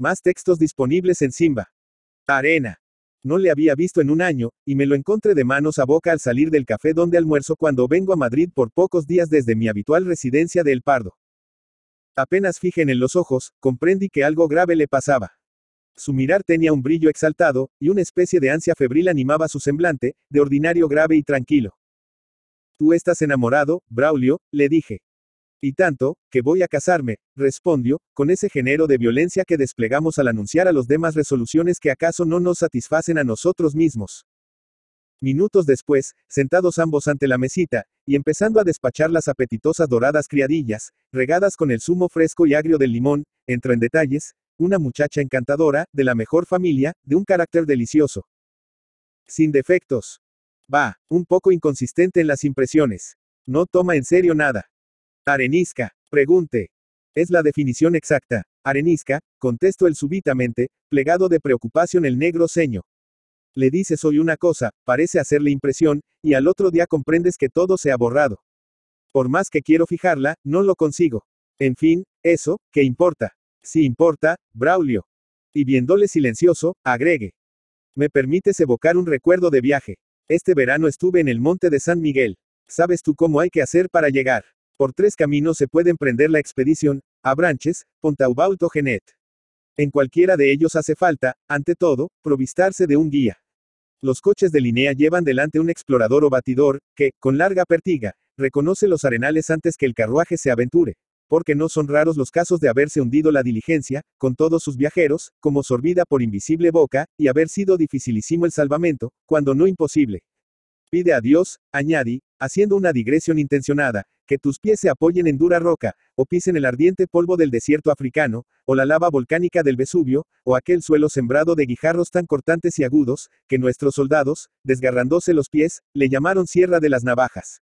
Más textos disponibles en Simba. Arena. No le había visto en un año, y me lo encontré de manos a boca al salir del café donde almuerzo cuando vengo a Madrid por pocos días desde mi habitual residencia de El Pardo. Apenas fijé en los ojos, comprendí que algo grave le pasaba. Su mirar tenía un brillo exaltado, y una especie de ansia febril animaba su semblante, de ordinario grave y tranquilo. Tú estás enamorado, Braulio, le dije. Y tanto, que voy a casarme, respondió, con ese género de violencia que desplegamos al anunciar a los demás resoluciones que acaso no nos satisfacen a nosotros mismos. Minutos después, sentados ambos ante la mesita, y empezando a despachar las apetitosas doradas criadillas, regadas con el zumo fresco y agrio del limón, entró en detalles, una muchacha encantadora, de la mejor familia, de un carácter delicioso. Sin defectos. Va, un poco inconsistente en las impresiones. No toma en serio nada. Arenisca. Pregunte. Es la definición exacta. Arenisca, contesto él súbitamente, plegado de preocupación el negro ceño. Le dices hoy una cosa, parece hacerle impresión, y al otro día comprendes que todo se ha borrado. Por más que quiero fijarla, no lo consigo. En fin, eso, ¿qué importa? Si importa, Braulio. Y viéndole silencioso, agregue. Me permites evocar un recuerdo de viaje. Este verano estuve en el monte de San Miguel. ¿Sabes tú cómo hay que hacer para llegar? Por tres caminos se puede emprender la expedición, a Branches, Pontaubaut Genet. En cualquiera de ellos hace falta, ante todo, provistarse de un guía. Los coches de línea llevan delante un explorador o batidor, que, con larga pertiga, reconoce los arenales antes que el carruaje se aventure, porque no son raros los casos de haberse hundido la diligencia, con todos sus viajeros, como sorbida por invisible boca, y haber sido dificilísimo el salvamento, cuando no imposible. Pide a Dios, añadi, haciendo una digresión intencionada, que tus pies se apoyen en dura roca, o pisen el ardiente polvo del desierto africano, o la lava volcánica del Vesubio, o aquel suelo sembrado de guijarros tan cortantes y agudos, que nuestros soldados, desgarrándose los pies, le llamaron Sierra de las Navajas.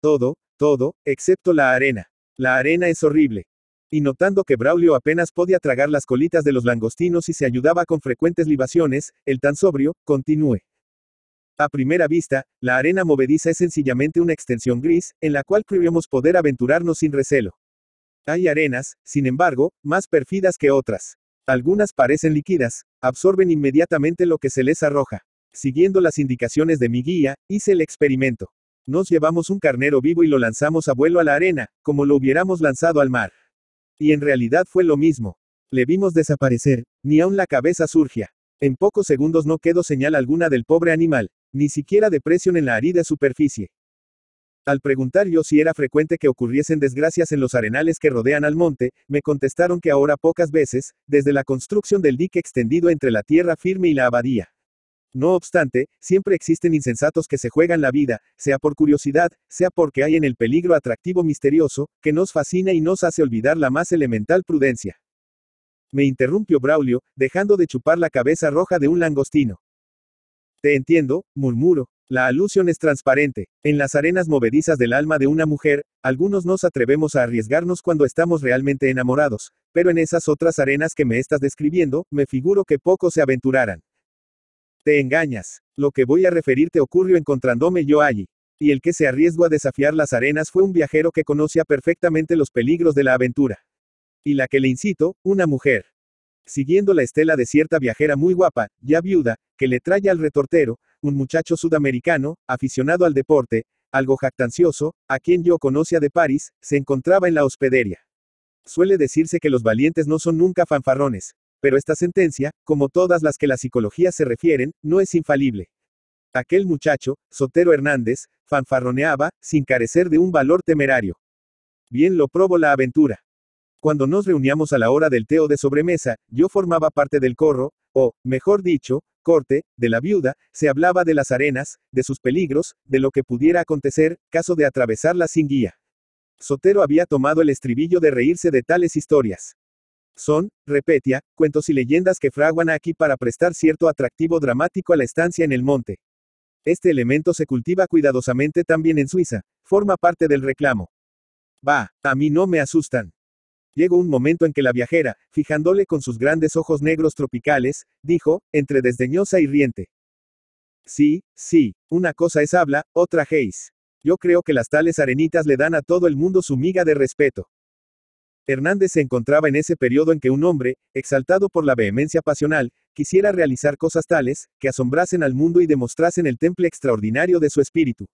Todo, todo, excepto la arena. La arena es horrible. Y notando que Braulio apenas podía tragar las colitas de los langostinos y se ayudaba con frecuentes libaciones, el tan sobrio, continúe. A primera vista, la arena movediza es sencillamente una extensión gris, en la cual creemos poder aventurarnos sin recelo. Hay arenas, sin embargo, más perfidas que otras. Algunas parecen líquidas, absorben inmediatamente lo que se les arroja. Siguiendo las indicaciones de mi guía, hice el experimento. Nos llevamos un carnero vivo y lo lanzamos a vuelo a la arena, como lo hubiéramos lanzado al mar. Y en realidad fue lo mismo. Le vimos desaparecer, ni aun la cabeza surgía. En pocos segundos no quedó señal alguna del pobre animal, ni siquiera depresión en la arida superficie. Al preguntar yo si era frecuente que ocurriesen desgracias en los arenales que rodean al monte, me contestaron que ahora pocas veces, desde la construcción del dique extendido entre la tierra firme y la abadía. No obstante, siempre existen insensatos que se juegan la vida, sea por curiosidad, sea porque hay en el peligro atractivo misterioso, que nos fascina y nos hace olvidar la más elemental prudencia. Me interrumpió Braulio, dejando de chupar la cabeza roja de un langostino. Te entiendo, murmuro. La alusión es transparente. En las arenas movedizas del alma de una mujer, algunos nos atrevemos a arriesgarnos cuando estamos realmente enamorados, pero en esas otras arenas que me estás describiendo, me figuro que pocos se aventurarán. Te engañas. Lo que voy a referir te ocurrió encontrándome yo allí. Y el que se arriesgó a desafiar las arenas fue un viajero que conocía perfectamente los peligros de la aventura. Y la que le incito, una mujer. Siguiendo la estela de cierta viajera muy guapa, ya viuda, que le trae al retortero, un muchacho sudamericano, aficionado al deporte, algo jactancioso, a quien yo conocía de París, se encontraba en la hospedería. Suele decirse que los valientes no son nunca fanfarrones, pero esta sentencia, como todas las que la psicología se refieren, no es infalible. Aquel muchacho, Sotero Hernández, fanfarroneaba, sin carecer de un valor temerario. Bien lo probó la aventura. Cuando nos reuníamos a la hora del teo de sobremesa, yo formaba parte del corro, o, mejor dicho, corte, de la viuda, se hablaba de las arenas, de sus peligros, de lo que pudiera acontecer, caso de atravesarla sin guía. Sotero había tomado el estribillo de reírse de tales historias. Son, repetia, cuentos y leyendas que fraguan aquí para prestar cierto atractivo dramático a la estancia en el monte. Este elemento se cultiva cuidadosamente también en Suiza, forma parte del reclamo. Va, a mí no me asustan. Llegó un momento en que la viajera, fijándole con sus grandes ojos negros tropicales, dijo, entre desdeñosa y riente. Sí, sí, una cosa es habla, otra geis. Yo creo que las tales arenitas le dan a todo el mundo su miga de respeto. Hernández se encontraba en ese periodo en que un hombre, exaltado por la vehemencia pasional, quisiera realizar cosas tales, que asombrasen al mundo y demostrasen el temple extraordinario de su espíritu.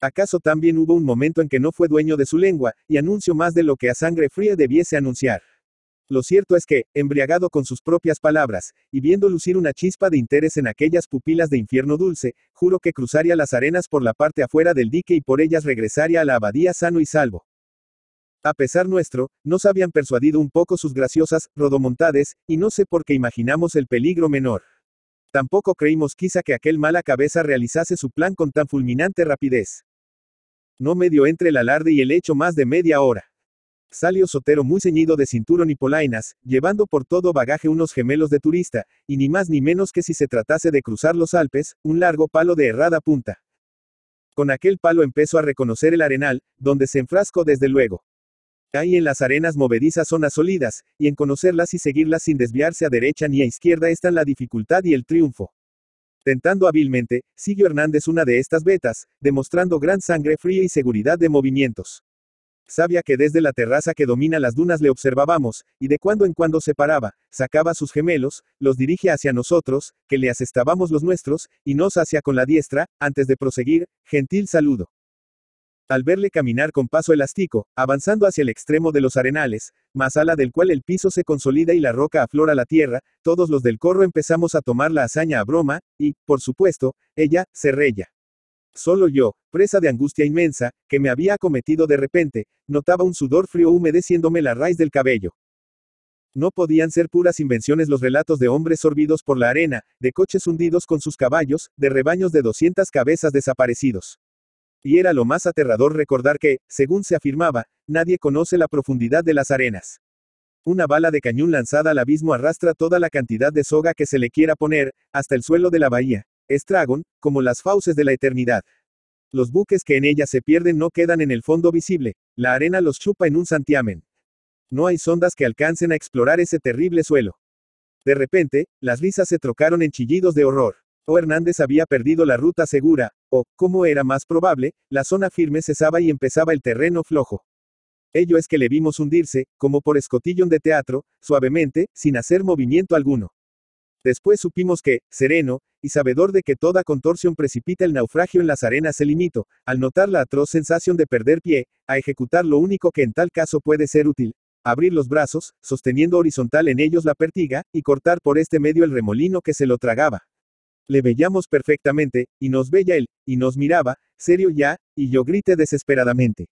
¿Acaso también hubo un momento en que no fue dueño de su lengua, y anunció más de lo que a sangre fría debiese anunciar? Lo cierto es que, embriagado con sus propias palabras, y viendo lucir una chispa de interés en aquellas pupilas de infierno dulce, juro que cruzaría las arenas por la parte afuera del dique y por ellas regresaría a la abadía sano y salvo. A pesar nuestro, nos habían persuadido un poco sus graciosas rodomontades, y no sé por qué imaginamos el peligro menor. Tampoco creímos quizá que aquel mala cabeza realizase su plan con tan fulminante rapidez. No medio entre el alarde y el hecho más de media hora. Salió Sotero muy ceñido de cinturón y polainas, llevando por todo bagaje unos gemelos de turista, y ni más ni menos que si se tratase de cruzar los Alpes, un largo palo de errada punta. Con aquel palo empezó a reconocer el arenal, donde se enfrasco desde luego. Hay en las arenas movedizas zonas sólidas, y en conocerlas y seguirlas sin desviarse a derecha ni a izquierda están la dificultad y el triunfo. Tentando hábilmente, siguió Hernández una de estas vetas, demostrando gran sangre fría y seguridad de movimientos. Sabía que desde la terraza que domina las dunas le observábamos, y de cuando en cuando se paraba, sacaba sus gemelos, los dirige hacia nosotros, que le asestábamos los nuestros, y nos hacia con la diestra, antes de proseguir, gentil saludo. Al verle caminar con paso elástico, avanzando hacia el extremo de los arenales, más ala del cual el piso se consolida y la roca aflora la tierra, todos los del corro empezamos a tomar la hazaña a broma, y, por supuesto, ella, se reía. Solo yo, presa de angustia inmensa, que me había acometido de repente, notaba un sudor frío humedeciéndome la raíz del cabello. No podían ser puras invenciones los relatos de hombres sorbidos por la arena, de coches hundidos con sus caballos, de rebaños de 200 cabezas desaparecidos. Y era lo más aterrador recordar que, según se afirmaba, nadie conoce la profundidad de las arenas. Una bala de cañón lanzada al abismo arrastra toda la cantidad de soga que se le quiera poner, hasta el suelo de la bahía. Estragon, como las fauces de la eternidad. Los buques que en ella se pierden no quedan en el fondo visible, la arena los chupa en un santiamen. No hay sondas que alcancen a explorar ese terrible suelo. De repente, las risas se trocaron en chillidos de horror o Hernández había perdido la ruta segura, o, como era más probable, la zona firme cesaba y empezaba el terreno flojo. Ello es que le vimos hundirse, como por escotillón de teatro, suavemente, sin hacer movimiento alguno. Después supimos que, sereno, y sabedor de que toda contorsión precipita el naufragio en las arenas, se limitó, al notar la atroz sensación de perder pie, a ejecutar lo único que en tal caso puede ser útil, abrir los brazos, sosteniendo horizontal en ellos la pertiga, y cortar por este medio el remolino que se lo tragaba. Le veíamos perfectamente, y nos veía él, y nos miraba, serio ya, y yo grité desesperadamente.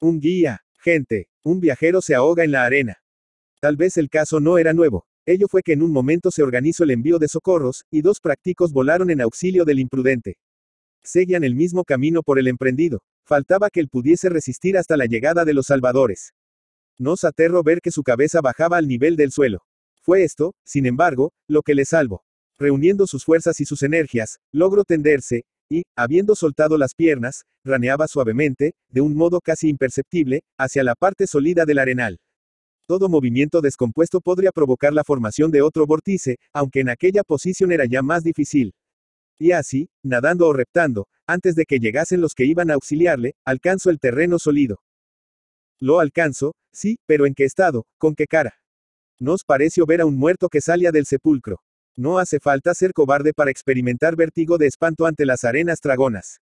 Un guía, gente, un viajero se ahoga en la arena. Tal vez el caso no era nuevo. Ello fue que en un momento se organizó el envío de socorros, y dos prácticos volaron en auxilio del imprudente. Seguían el mismo camino por el emprendido. Faltaba que él pudiese resistir hasta la llegada de los salvadores. Nos aterró ver que su cabeza bajaba al nivel del suelo. Fue esto, sin embargo, lo que le salvó. Reuniendo sus fuerzas y sus energías, logró tenderse, y, habiendo soltado las piernas, raneaba suavemente, de un modo casi imperceptible, hacia la parte sólida del arenal. Todo movimiento descompuesto podría provocar la formación de otro vórtice, aunque en aquella posición era ya más difícil. Y así, nadando o reptando, antes de que llegasen los que iban a auxiliarle, alcanzo el terreno sólido. Lo alcanzo, sí, pero ¿en qué estado? ¿Con qué cara? Nos pareció ver a un muerto que salía del sepulcro. No hace falta ser cobarde para experimentar vértigo de espanto ante las arenas dragonas.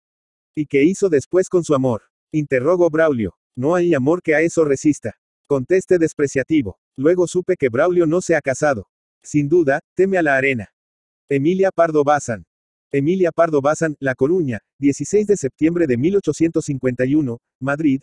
¿Y qué hizo después con su amor? Interrogo Braulio. No hay amor que a eso resista. Conteste despreciativo. Luego supe que Braulio no se ha casado. Sin duda, teme a la arena. Emilia Pardo Bazán. Emilia Pardo Bazán, La Coruña, 16 de septiembre de 1851, Madrid,